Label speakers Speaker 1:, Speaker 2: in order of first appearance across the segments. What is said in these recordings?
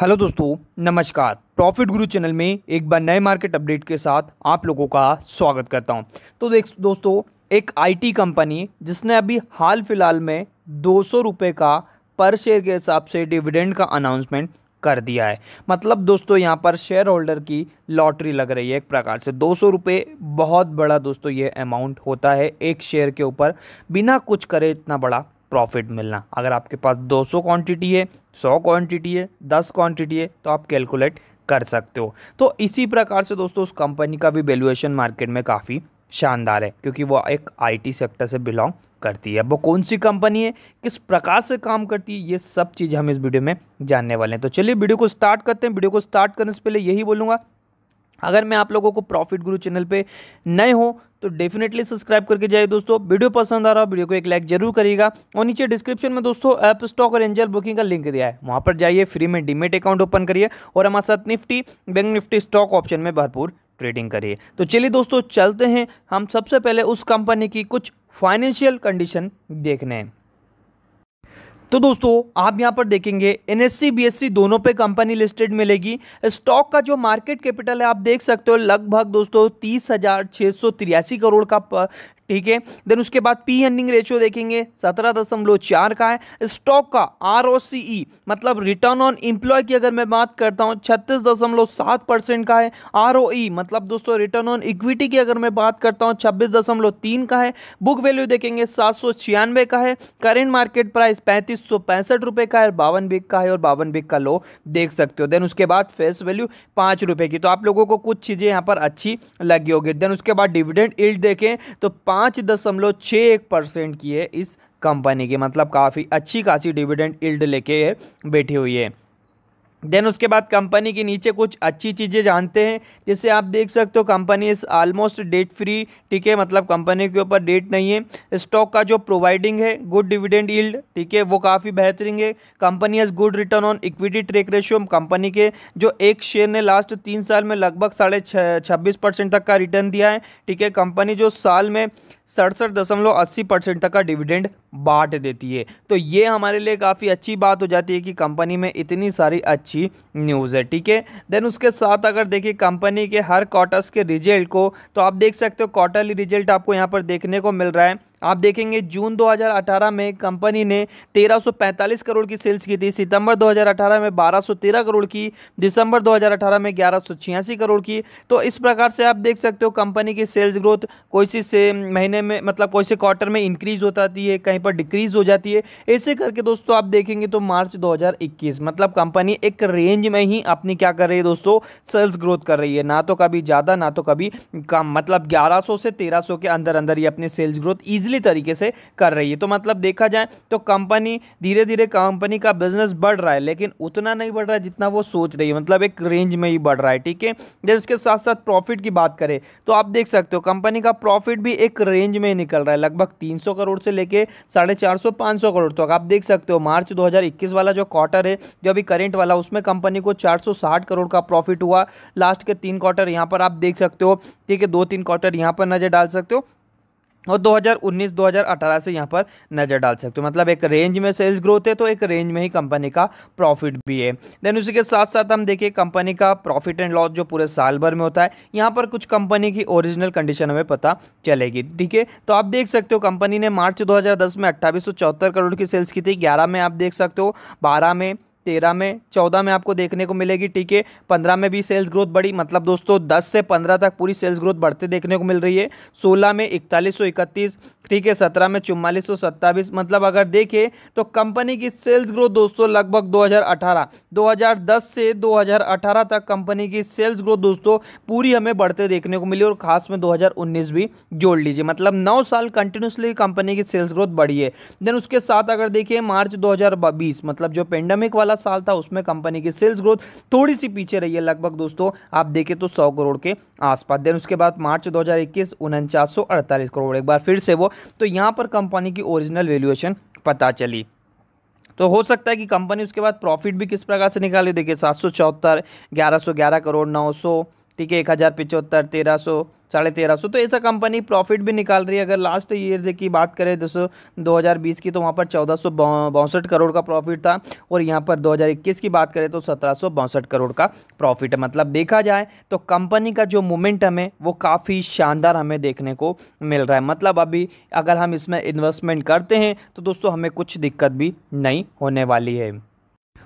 Speaker 1: hello दोस्तों नमस्कार profit गुरु चैनल में एक बार नए मार्केट अपडेट के साथ आप लोगों का स्वागत करता हूं तो देख दोस्तों एक आईटी कंपनी जिसने अभी हाल फिलहाल में दो सौ का पर शेयर के हिसाब से डिविडेंड का अनाउंसमेंट कर दिया है मतलब दोस्तों यहाँ पर शेयर होल्डर की लॉटरी लग रही है एक प्रकार से दो सौ बहुत बड़ा दोस्तों ये अमाउंट होता है एक शेयर के ऊपर बिना कुछ करे इतना बड़ा प्रॉफिट मिलना अगर आपके पास 200 क्वांटिटी है 100 क्वांटिटी है 10 क्वांटिटी है तो आप कैलकुलेट कर सकते हो तो इसी प्रकार से दोस्तों उस कंपनी का भी वैल्यूएशन मार्केट में काफ़ी शानदार है क्योंकि वो एक आईटी सेक्टर से बिलोंग करती है वो कौन सी कंपनी है किस प्रकार से काम करती है ये सब चीज़ हम इस वीडियो में जानने वाले हैं तो चलिए वीडियो को स्टार्ट करते हैं वीडियो को स्टार्ट करने से पहले यही बोलूँगा अगर मैं आप लोगों को प्रॉफिट गुरु चैनल पे नए हो तो डेफिनेटली सब्सक्राइब करके जाइए दोस्तों वीडियो पसंद आ रहा हो वीडियो को एक लाइक जरूर करिएगा और नीचे डिस्क्रिप्शन में दोस्तों ऐप स्टॉक और एंजल बुकिंग का लिंक दिया है वहाँ पर जाइए फ्री में डीमेट अकाउंट ओपन करिए और हमारे साथ Nifty bank Nifty stock option में भरपूर ट्रेडिंग करिए तो चलिए दोस्तों चलते हैं हम सबसे पहले उस कंपनी की कुछ फाइनेंशियल कंडीशन देखने हैं तो दोस्तों आप यहां पर देखेंगे एनएससी एस दोनों पे कंपनी लिस्टेड मिलेगी स्टॉक का जो मार्केट कैपिटल है आप देख सकते हो लगभग दोस्तों तीस करोड़ का ठीक है देन उसके बाद पी एंडिंग रेशियो देखेंगे सत्रह दशमलव चार का है स्टॉक का आर ओ सी ई मतलब रिटर्न ऑन इंप्लॉय की अगर मैं बात करता हूँ छत्तीस दशमलव सात परसेंट का है आर ओ ई मतलब दोस्तों रिटर्न ऑन इक्विटी की अगर मैं बात करता हूँ छब्बीस दशमलव तीन का है बुक वैल्यू देखेंगे सात सौ छियानवे का है करेंट मार्केट प्राइस पैंतीस सौ पैंसठ रुपये का है बावन बिग का है और बावन बिग का लो देख सकते हो देन उसके बाद फेस वैल्यू पाँच रुपये की तो आप लोगों को कुछ चीज़ें यहाँ पर अच्छी लगी होगी देन उसके बाद डिविडेंड इल्ड देखें तो पाँच पाँच दशमलव छः एक परसेंट की है इस कंपनी की मतलब काफ़ी अच्छी खासी डिविडेंड इल्ड लेके बैठी हुई है देन उसके बाद कंपनी के नीचे कुछ अच्छी चीज़ें जानते हैं जैसे आप देख सकते हो कंपनी इस आलमोस्ट डेट फ्री ठीक है मतलब कंपनी के ऊपर डेट नहीं है स्टॉक का जो प्रोवाइडिंग है गुड डिविडेंड यील्ड ठीक है वो काफ़ी बेहतरीन है company as good return on equity track ratio company के जो एक शेयर ने लास्ट तीन साल में लगभग साढ़े छब्बीस परसेंट तक का रिटर्न दिया है ठीक है कंपनी जो साल में सड़सठ दशमलव अस्सी परसेंट तक का डिविडेंड बांट देती है तो ये हमारे लिए काफ़ी अच्छी बात हो जाती है कि कंपनी में इतनी सारी अच्छी न्यूज़ है ठीक है देन उसके साथ अगर देखिए कंपनी के हर क्वार्टर्स के रिजल्ट को तो आप देख सकते हो क्वार्टरली रिजल्ट आपको यहाँ पर देखने को मिल रहा है आप देखेंगे जून 2018 में कंपनी ने 1345 करोड़ की सेल्स की थी सितंबर 2018 में 1213 करोड़ की दिसंबर 2018 में ग्यारह करोड़ की तो इस प्रकार से आप देख सकते हो कंपनी की सेल्स ग्रोथ कोई सी से महीने में मतलब कोई से क्वार्टर में इंक्रीज हो जाती है कहीं पर डिक्रीज हो जाती है ऐसे करके दोस्तों आप देखेंगे तो मार्च दो मतलब कंपनी एक रेंज में ही अपनी क्या कर रही है दोस्तों सेल्स ग्रोथ कर रही है ना तो कभी ज़्यादा ना तो कभी कम मतलब ग्यारह से तेरह के अंदर अंदर ये अपनी सेल्स ग्रोथ ईजिली स्मूथली तरीके से कर रही है तो मतलब देखा जाए तो कंपनी धीरे धीरे कंपनी का बिजनेस बढ़ रहा है लेकिन उतना नहीं बढ़ रहा है जितना वो सोच रही है मतलब एक रेंज में ही बढ़ रहा है ठीक है जब उसके साथ साथ प्रॉफिट की बात करें तो आप देख सकते हो कंपनी का प्रॉफिट भी एक रेंज में निकल रहा है लगभग तीन करोड़ से लेकर साढ़े चार सौ करोड़ तक आप देख सकते हो मार्च दो वाला जो क्वार्टर है जो अभी करेंट वाला उसमें कंपनी को चार करोड़ का प्रॉफिट हुआ लास्ट के तीन क्वार्टर यहाँ पर आप देख सकते हो ठीक है दो तीन क्वार्टर यहाँ पर नज़र डाल सकते हो और 2019-2018 से यहाँ पर नज़र डाल सकते हो मतलब एक रेंज में सेल्स ग्रोथ है तो एक रेंज में ही कंपनी का प्रॉफिट भी है देन उसी के साथ साथ हम देखिए कंपनी का प्रॉफिट एंड लॉस जो पूरे साल भर में होता है यहाँ पर कुछ कंपनी की ओरिजिनल कंडीशन हमें पता चलेगी ठीक है तो आप देख सकते हो कंपनी ने मार्च दो में अट्ठावी करोड़ की सेल्स की थी ग्यारह में आप देख सकते हो बारह में तेरह में चौदह में आपको देखने को मिलेगी ठीक है पंद्रह में भी सेल्स ग्रोथ बढ़ी मतलब दोस्तों दस से पंद्रह तक पूरी सेल्स ग्रोथ बढ़ते देखने को मिल रही है सोलह में इकतालीस सौ इकतीस ठीक है सत्रह में चुम्वालीस सौ सत्ताईस मतलब अगर देखें तो कंपनी की सेल्स ग्रोथ दोस्तों लगभग दो दो हजार अठारह हजार दस से दो हजार अठारह तक कंपनी की सेल्स ग्रोथ दोस्तों पूरी हमें बढ़ते देखने को मिली और खास में दो हजार उन्नीस भी जोड़ लीजिए मतलब नौ साल कंटिन्यूसली कंपनी की सेल्स ग्रोथ बढ़ी है देन उसके साथ अगर देखिए मार्च बीस मतलब जो पेंडेमिक वाला वाला साल था उसमें कंपनी की सेल्स ग्रोथ थोड़ी सी पीछे रही है लगभग दोस्तों आप देखें तो सौ करोड़ के आसपास देन उसके बाद मार्च दो हज़ार करोड़ एक बार फिर से वो तो यहाँ पर कंपनी की ओरिजिनल वैल्यूएशन पता चली तो हो सकता है कि कंपनी उसके बाद प्रॉफिट भी किस प्रकार से निकाले देखिए सात सौ चौहत्तर ग्यारह सौ ग्यारह करोड़ नौ सौ ठीक है एक हज़ार पिचहत्तर तेरह सौ साढ़े तेरह सौ तो ऐसा कंपनी प्रॉफिट भी निकाल रही है अगर लास्ट ईयर की बात करें सौ दो हज़ार बीस की तो वहाँ पर चौदह सौ बासठ करोड़ का प्रॉफिट था और यहाँ पर दो हज़ार इक्कीस की बात करें तो सत्रह सौ बासठ करोड़ का प्रॉफिट है मतलब देखा जाए तो कंपनी का जो मोमेंट हमें वो काफ़ी शानदार हमें देखने को मिल रहा है मतलब अभी अगर हम इसमें इन्वेस्टमेंट करते हैं तो दोस्तों हमें कुछ दिक्कत भी नहीं होने वाली है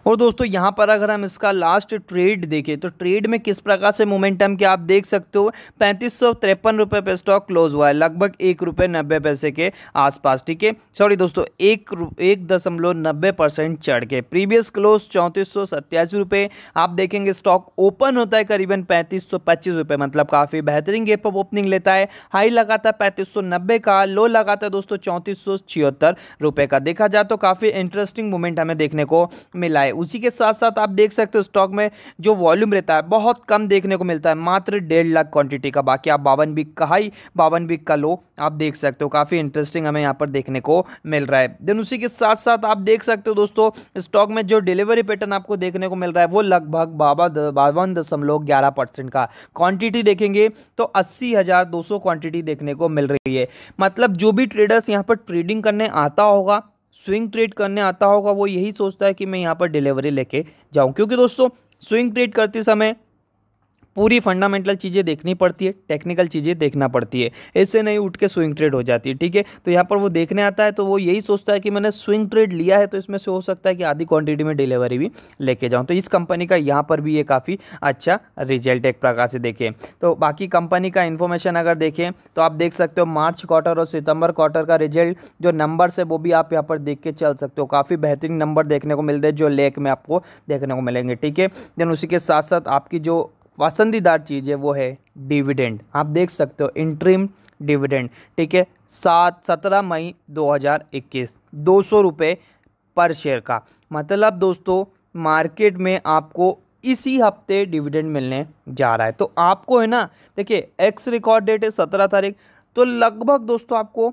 Speaker 1: और दोस्तों यहाँ पर अगर हम इसका लास्ट ट्रेड देखें तो ट्रेड में किस प्रकार से मोमेंटम के आप देख सकते हो पैंतीस सौ तिरपन रुपये पे स्टॉक क्लोज हुआ है लगभग एक रुपये नब्बे पैसे के आसपास ठीक है सॉरी दोस्तों एक एक दशमलव नब्बे परसेंट चढ़ के प्रीवियस क्लोज चौंतीस सौ सत्तासी रुपये आप देखेंगे स्टॉक ओपन होता है करीबन पैंतीस सौ पच्चीस रुपये मतलब काफ़ी बेहतरीन गेप ऑफ ओपनिंग लेता है हाई लगाता है पैंतीस सौ नब्बे का लो लगाता है दोस्तों चौंतीस सौ छिहत्तर रुपये का देखा जाए तो काफ़ी इंटरेस्टिंग मोमेंट हमें देखने को मिला है उसी के साथ साथ आप देख सकते हो स्टॉक में जो वॉल्यूम रहता है बहुत कम देखने को मिलता है मात्र डेढ़ लाख क्वांटिटी का बाकी आप बावन बिक का हाई बावन बिक का लो आप देख सकते हो काफ़ी इंटरेस्टिंग हमें यहाँ पर देखने को मिल रहा है देन उसी के साथ साथ आप देख सकते हो दोस्तों स्टॉक में जो डिलीवरी पैटर्न आपको देखने को मिल रहा है वो लगभग बाबा बावन दशमलव ग्यारह परसेंट का क्वांटिटी देखेंगे तो अस्सी हज़ार दो सौ क्वांटिटी देखने को मिल रही है मतलब जो भी ट्रेडर्स यहाँ पर ट्रेडिंग करने आता होगा स्विंग ट्रेड करने आता होगा वो यही सोचता है कि मैं यहाँ पर डिलीवरी लेके जाऊँ क्योंकि दोस्तों स्विंग ट्रेड करते समय पूरी फंडामेंटल चीज़ें देखनी पड़ती है टेक्निकल चीज़ें देखना पड़ती है इससे नहीं उठ के स्विंग ट्रेड हो जाती है ठीक है तो यहाँ पर वो देखने आता है तो वो यही सोचता है कि मैंने स्विंग ट्रेड लिया है तो इसमें से हो सकता है कि आधी क्वांटिटी में डिलीवरी भी लेके जाऊँ तो इस कंपनी का यहाँ पर भी ये काफ़ी अच्छा रिजल्ट एक प्रकार से देखें तो बाकी कंपनी का इन्फॉर्मेशन अगर देखें तो आप देख सकते हो मार्च क्वार्टर और सितंबर क्वार्टर का रिजल्ट जो नंबर्स है वो भी आप यहाँ पर देख के चल सकते हो काफ़ी बेहतरीन नंबर देखने को मिलते हैं जो लेक में आपको देखने को मिलेंगे ठीक है देन उसी के साथ साथ आपकी जो पसंदीदार चीज़ है वो है डिविडेंड आप देख सकते हो इंट्रीम डिविडेंड ठीक है सात सत्रह मई 2021 दो सौ रुपये पर शेयर का मतलब दोस्तों मार्केट में आपको इसी हफ्ते डिविडेंड मिलने जा रहा है तो आपको है ना देखिए एक्स रिकॉर्ड डेट है सत्रह तारीख तो लगभग दोस्तों आपको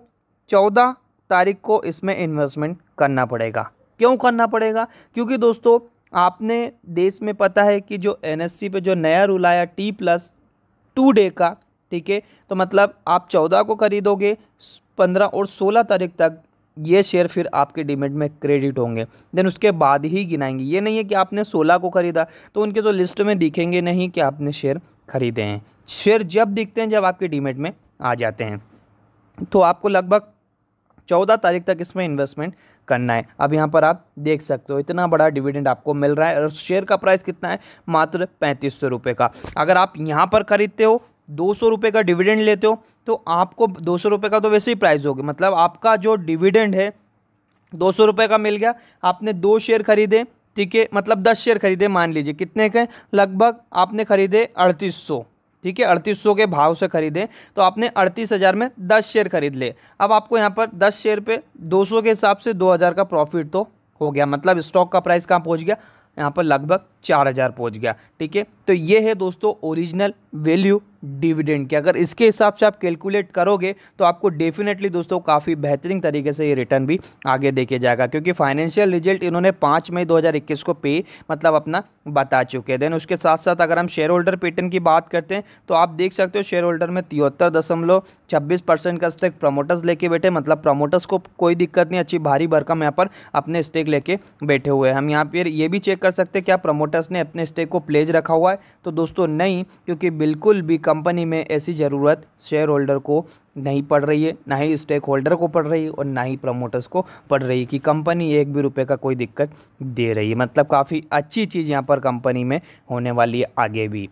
Speaker 1: चौदह तारीख को इसमें इन्वेस्टमेंट करना पड़ेगा क्यों करना पड़ेगा क्योंकि दोस्तों आपने देश में पता है कि जो एनएससी पे जो नया रूल आया टी प्लस टू डे का ठीक है तो मतलब आप चौदह को खरीदोगे पंद्रह और सोलह तारीख तक ये शेयर फिर आपके डिमेट में क्रेडिट होंगे देन उसके बाद ही गिनाएंगे ये नहीं है कि आपने सोलह को ख़रीदा तो उनके तो लिस्ट में दिखेंगे नहीं कि आपने शेयर खरीदे हैं शेयर जब दिखते हैं जब आपके डिमेट में आ जाते हैं तो आपको लगभग चौदह तारीख तक इसमें इन्वेस्टमेंट करना है अब यहाँ पर आप देख सकते हो इतना बड़ा डिविडेंड आपको मिल रहा है और शेयर का प्राइस कितना है मात्र पैंतीस सौ रुपये का अगर आप यहाँ पर खरीदते हो दो सौ रुपये का डिविडेंड लेते हो तो आपको दो सौ रुपये का तो वैसे ही प्राइस होगी मतलब आपका जो डिविडेंड है दो सौ रुपये का मिल गया आपने दो शेयर खरीदे ठीक है मतलब दस शेयर खरीदे मान लीजिए कितने के लगभग आपने खरीदे अड़तीस सौ ठीक है अड़तीस के भाव से खरीदें तो आपने अड़तीस हज़ार में दस शेयर खरीद लिए अब आपको यहाँ पर दस शेयर पे दो सौ के हिसाब से दो हज़ार का प्रॉफिट तो हो गया मतलब स्टॉक का प्राइस कहाँ पहुँच गया यहाँ पर लगभग चार हज़ार पहुँच गया ठीक है तो ये है दोस्तों ओरिजिनल वैल्यू डिविडेंड की अगर इसके हिसाब से आप कैलकुलेट करोगे तो आपको डेफिनेटली दोस्तों काफ़ी बेहतरीन तरीके से ये रिटर्न भी आगे देखे जाएगा क्योंकि फाइनेंशियल रिजल्ट इन्होंने पाँच मई 2021 को पे मतलब अपना बता चुके हैं देन उसके साथ साथ अगर हम शेयर होल्डर पेटर्न की बात करते हैं तो आप देख सकते हो शेयर होल्डर में तिहत्तर दशमलव छब्बीस परसेंट का स्टेक प्रमोटर्स लेके बैठे मतलब प्रमोटर्स को कोई दिक्कत नहीं अच्छी भारी भरकम यहाँ पर अपने स्टेक लेके बैठे हुए हैं हम यहाँ पर ये भी चेक कर सकते हैं क्या प्रमोटर्स ने अपने स्टेक को प्लेज रखा हुआ है तो दोस्तों नहीं क्योंकि बिल्कुल भी कम कंपनी में ऐसी ज़रूरत शेयर होल्डर को नहीं पड़ रही है ना ही स्टेक होल्डर को पड़ रही है और ना ही प्रमोटर्स को पड़ रही है कि कंपनी एक भी रुपए का कोई दिक्कत दे रही है मतलब काफ़ी अच्छी चीज़ यहाँ पर कंपनी में होने वाली है आगे भी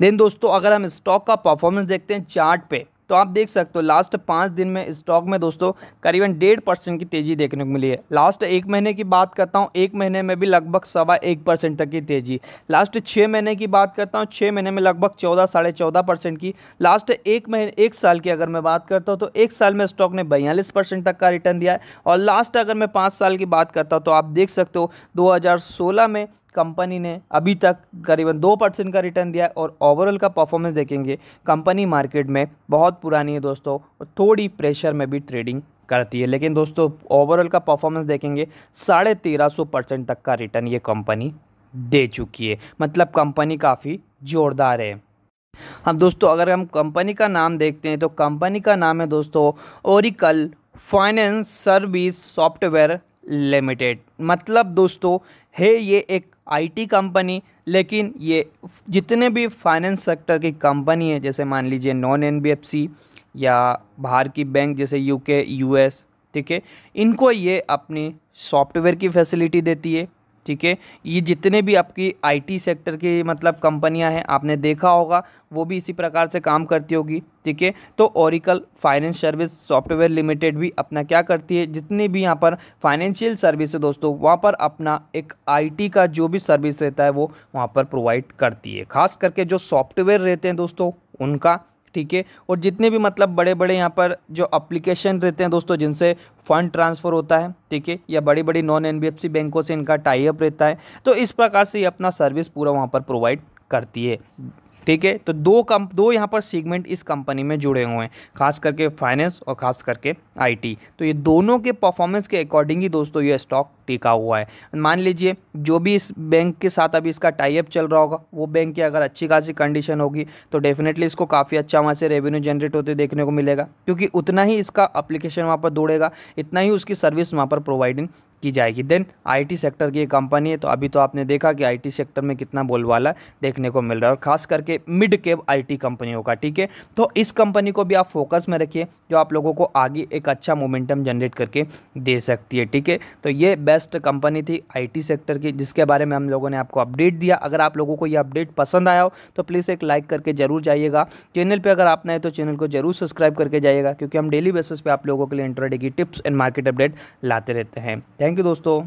Speaker 1: देन दोस्तों अगर हम स्टॉक का परफॉर्मेंस देखते हैं चार्ट पे तो आप देख सकते हो लास्ट पाँच दिन में स्टॉक में दोस्तों करीबन डेढ़ परसेंट की तेज़ी देखने को मिली है लास्ट एक महीने की बात करता हूँ एक महीने में भी लगभग सवा एक परसेंट तक की तेज़ी लास्ट छः महीने की बात करता हूँ छः महीने में लगभग चौदह साढ़े चौदह परसेंट की लास्ट एक महीने एक साल की अगर मैं बात करता हूँ तो एक साल में स्टॉक ने बयालीस परसेंट तक का रिटर्न दिया है और लास्ट अगर मैं पाँच साल की बात करता हूँ तो आप देख सकते हो दो में कंपनी ने अभी तक करीबन दो परसेंट का रिटर्न दिया और ओवरऑल का परफॉर्मेंस देखेंगे कंपनी मार्केट में बहुत पुरानी है दोस्तों और थोड़ी प्रेशर में भी ट्रेडिंग करती है लेकिन दोस्तों ओवरऑल का परफॉर्मेंस देखेंगे साढ़े तेरह सौ परसेंट तक का रिटर्न ये कंपनी दे चुकी है मतलब कंपनी काफ़ी जोरदार है अब दोस्तों अगर हम कंपनी का नाम देखते हैं तो कंपनी का नाम है दोस्तों Oracle finance service software limited मतलब दोस्तों है ये एक आईटी कंपनी लेकिन ये जितने भी फाइनेंस सेक्टर की कंपनी है जैसे मान लीजिए नॉन एनबीएफसी या बाहर की बैंक जैसे यूके यूएस ठीक है इनको ये अपनी सॉफ्टवेयर की फैसिलिटी देती है ठीक है ये जितने भी आपकी आईटी सेक्टर की मतलब कंपनियां हैं आपने देखा होगा वो भी इसी प्रकार से काम करती होगी ठीक है तो Oracle finance service software limited भी अपना क्या करती है जितने भी यहाँ पर फाइनेंशियल सर्विस है दोस्तों वहाँ पर अपना एक आईटी का जो भी सर्विस रहता है वो वहाँ पर प्रोवाइड करती है खास करके जो सॉफ्टवेयर रहते हैं दोस्तों उनका ठीक है और जितने भी मतलब बड़े बड़े यहाँ पर जो अप्लीकेशन रहते हैं दोस्तों जिनसे फंड ट्रांसफ़र होता है ठीक है या बड़ी बड़ी नॉन एनबीएफसी बैंकों से इनका टाइप रहता है तो इस प्रकार से ये अपना सर्विस पूरा वहाँ पर प्रोवाइड करती है ठीक है तो दो कम दो यहाँ पर सीगमेंट इस कंपनी में जुड़े हुए हैं खास करके फाइनेंस और खास करके आईटी तो ये दोनों के परफॉर्मेंस के अकॉर्डिंग ही दोस्तों ये स्टॉक टिका हुआ है मान लीजिए जो भी इस बैंक के साथ अभी इसका टाइप चल रहा होगा वो बैंक की अगर अच्छी खासी कंडीशन होगी तो डेफिनेटली इसको काफ़ी अच्छा वहाँ से रेवेन्यू जनरेट होते देखने को मिलेगा क्योंकि उतना ही इसका अप्लीकेशन वहाँ पर दौड़ेगा इतना ही उसकी सर्विस वहाँ पर प्रोवाइडिंग की जाएगी देन आईटी सेक्टर की कंपनी है तो अभी तो आपने देखा कि आईटी सेक्टर में कितना बोलवाला देखने को मिल रहा है और खास करके मिड केब आईटी कंपनियों का ठीक है तो इस कंपनी को भी आप फोकस में रखिए जो आप लोगों को आगे एक अच्छा मोमेंटम जनरेट करके दे सकती है ठीक है तो ये बेस्ट कंपनी थी आईटी सेक्टर की जिसके बारे में हम लोगों ने आपको अपडेट दिया अगर आप लोगों को ये अपडेट पसंद आया हो तो प्लीज़ एक लाइक करके जरूर जाइएगा चैनल पर अगर आप नए तो चैनल को जरूर सब्सक्राइब करके जाइएगा क्योंकि हम डेली बेसिस पे आप लोगों के लिए इंटरडे की टिप्स एंड मार्केट अपडेट लाते रहते हैं थैंक यू दोस्तों